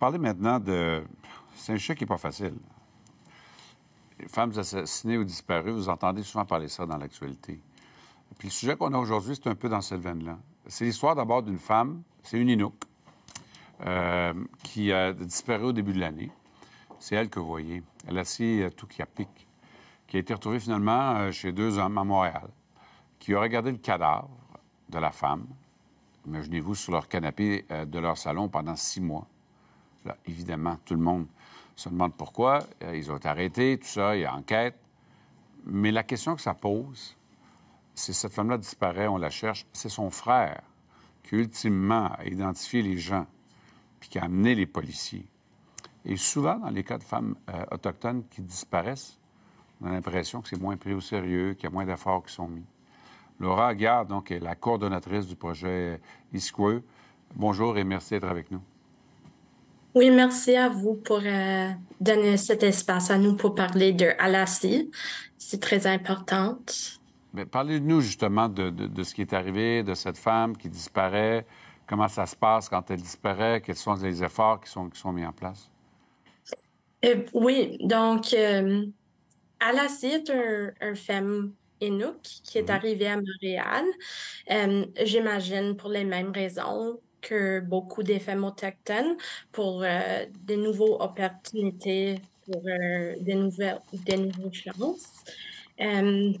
parler maintenant de. C'est un sujet qui n'est pas facile. femmes assassinées ou disparues, vous entendez souvent parler ça dans l'actualité. Puis le sujet qu'on a aujourd'hui, c'est un peu dans cette veine-là. C'est l'histoire d'abord d'une femme, c'est une Inuk, euh, qui a disparu au début de l'année. C'est elle que vous voyez. Elle a assis euh, tout qui a qui a été retrouvée finalement euh, chez deux hommes à Montréal, qui ont regardé le cadavre de la femme, imaginez-vous, sur leur canapé de leur salon pendant six mois. Là, évidemment, tout le monde se demande pourquoi. Euh, ils ont été arrêtés, tout ça, il y a enquête. Mais la question que ça pose, c'est cette femme-là disparaît, on la cherche. C'est son frère qui, ultimement, a identifié les gens puis qui a amené les policiers. Et souvent, dans les cas de femmes euh, autochtones qui disparaissent, on a l'impression que c'est moins pris au sérieux, qu'il y a moins d'efforts qui sont mis. Laura Aguirre, donc, est la coordonnatrice du projet ISQUE. Bonjour et merci d'être avec nous. Oui, merci à vous pour euh, donner cet espace à nous pour parler de Alassie. C'est très important. Parlez-nous justement de, de, ce qui est arrivé, de cette femme qui disparaît, comment ça se passe quand elle disparaît, quels sont les efforts qui sont, qui sont mis en place. Euh, oui, donc euh, Alassie est un, femme Inuk qui est mhm. arrivée à Montréal, euh, j'imagine pour les mêmes raisons beaucoup des femmes autochtones pour euh, des de nouvelles opportunités, pour euh, des nouvelles, de nouvelles chances. Euh,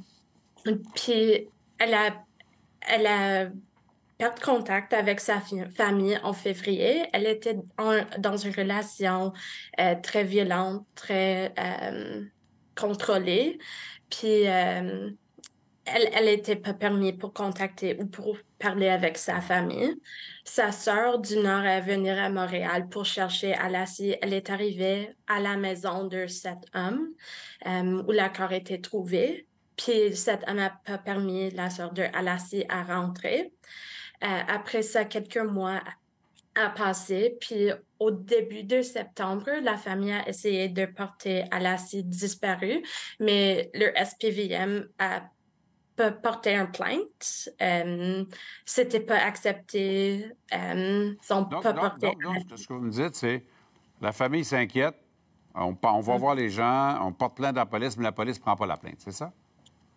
puis elle a, elle a perdu contact avec sa famille en février. Elle était dans une relation très violente, très contrôlée. Puis elle n'était pas permis pour contacter ou pour parler avec sa famille. Sa sœur du Nord est venue à Montréal pour chercher Alassie. Elle est arrivée à la maison de cet homme euh, où la corps était trouvé. Puis cet homme a pas permis la sœur de Alassie à rentrer. Euh, après ça, quelques mois a passé. Puis au début de septembre, la famille a essayé de porter Alassie disparue, mais le SPVM a porter une plainte. Um, C'était pas accepté. Euh, donc, donc, ce que vous me dites, c'est la famille s'inquiète, on, va mm. voir les gens, on porte plainte à la police, mais la police ne prend pas la plainte, c'est ça?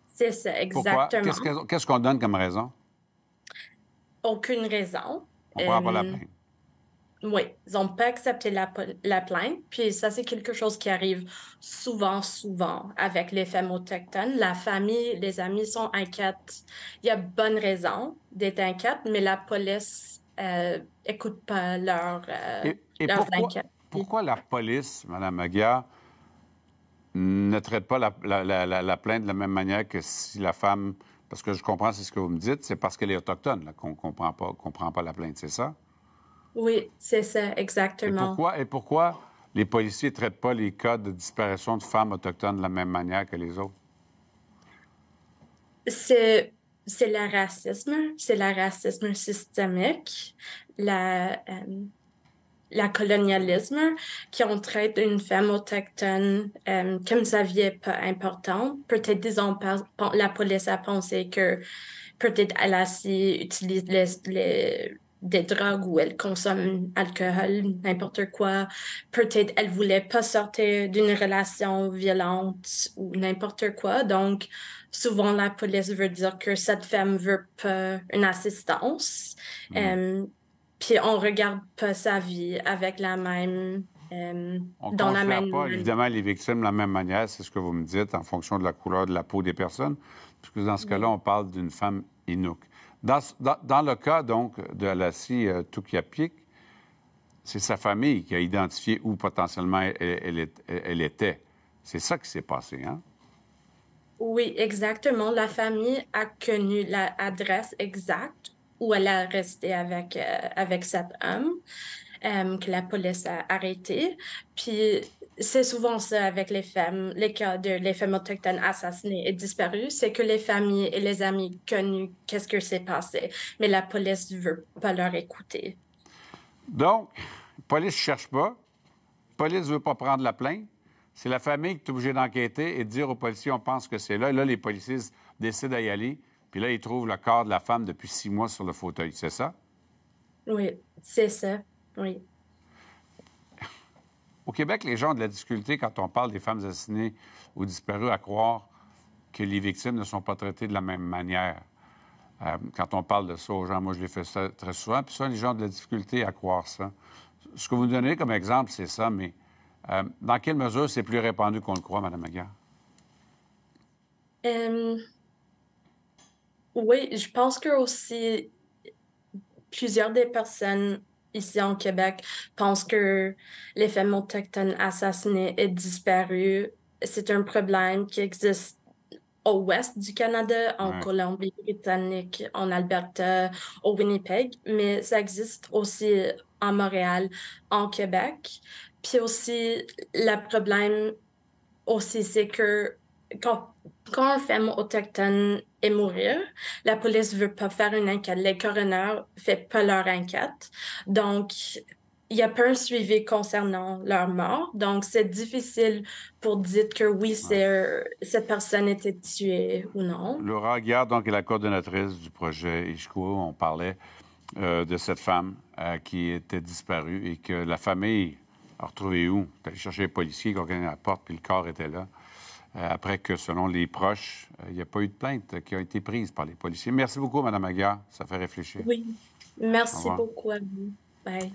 C'est ça, exactement. Qu'est-ce qu'on donne comme raison? Aucune raison. On ne prend pas la euh, plainte oui, ils n'ont pas accepté la, plainte. Puis ça, c'est quelque chose qui arrive souvent, souvent avec les femmes autochtones. La famille, les amis sont inquiètes. Il y a bonne raison d'être inquiète, mais la police n'écoute euh, pas leur, euh, pourquoi, Pourquoi la police, Mme Magia, ne traite pas la, plainte de la même manière que si la femme... Parce que je comprends, c'est ce que vous me dites, c'est parce qu'elle est autochtone qu'on ne comprend pas la plainte, c'est ça? Oui, c'est ça, exactement. Et pourquoi, et pourquoi les policiers ne traitent pas les cas de disparition de femmes autochtones de la même manière que les autres? C'est c'est le racisme, c'est le racisme systémique, la, euh, la colonialisme, qui on traite une femme autochtone euh, comme ça vient pas important. Peut-être disons la police a pensé que peut-être elle a utilise les, les, des drogues ou elle consomme alcool, n'importe quoi. Peut-être elle voulait pas sortir d'une relation violente ou n'importe quoi. Donc, souvent la police veut dire que cette femme veut pas une assistance. Euh, puis on regarde pas sa vie avec la même on euh, dans la même... pas, évidemment, les victimes de la même manière, c'est ce que vous me dites, en fonction de la couleur de la peau des personnes, Parce que dans ce cas-là, on parle d'une femme inouïe. Dans, dans, le cas, donc, de Alassie euh, c'est sa famille qui a identifié où potentiellement elle, était. C'est ça qui s'est passé, hein? Oui, exactement. La famille a connu l'adresse exacte où elle a resté avec, euh, avec cet homme euh, que la police a arrêté. Puis c'est souvent ça avec les femmes, les cas de les femmes autochtones assassinées et disparues, c'est que les familles et les amis connus, qu'est-ce que s'est passé, mais la police ne veut pas leur écouter. Donc, police cherche pas, police veut pas prendre la plainte, c'est la famille qui est obligée d'enquêter et de dire aux policiers, on pense que c'est là. Et là, les policiers décident d'y aller, puis là, ils trouvent le corps de la femme depuis six mois sur le fauteuil, c'est ça? Oui, c'est ça, oui. Au Québec, les gens ont de la difficulté, quand on parle des femmes assassinées ou disparues, à croire que les victimes ne sont pas traitées de la même manière. Euh, quand on parle de ça aux gens, moi, je l'ai fait ça très souvent. Puis ça, les gens ont de la difficulté à croire ça. Ce que vous donnez comme exemple, c'est ça, mais euh, dans quelle mesure c'est plus répandu qu'on le croit, Mme Aguirre? oui, je pense que aussi plusieurs des personnes ici en Québec pensent que les femmes assassiné assassinées et c'est un problème qui existe au ouest du Canada, en Colombie-Britannique, en Alberta, au Winnipeg, mais ça existe aussi en Montréal, en Québec. Puis aussi, le problème aussi, c'est que quand, quand, femme autochtone est mourir, la police veut pas faire une enquête. Les coroners fait pas leur enquête. Donc, il n'y a pas un suivi concernant leur mort. Donc, c'est difficile pour dire que oui, euh, cette personne était tuée ou non. Laura Aguiar, donc, est la coordonnatrice du projet Ishko. On parlait euh, de cette femme euh, qui était disparue et que la famille a retrouvé où? Elle cherché les policiers, ont gagné la porte, puis le corps était là. Euh, après que, selon les proches, euh, il n'y a pas eu de plainte qui a été prise par les policiers. Merci beaucoup, Mme Aguiar. Ça fait réfléchir. Oui. Merci beaucoup à vous. Bye.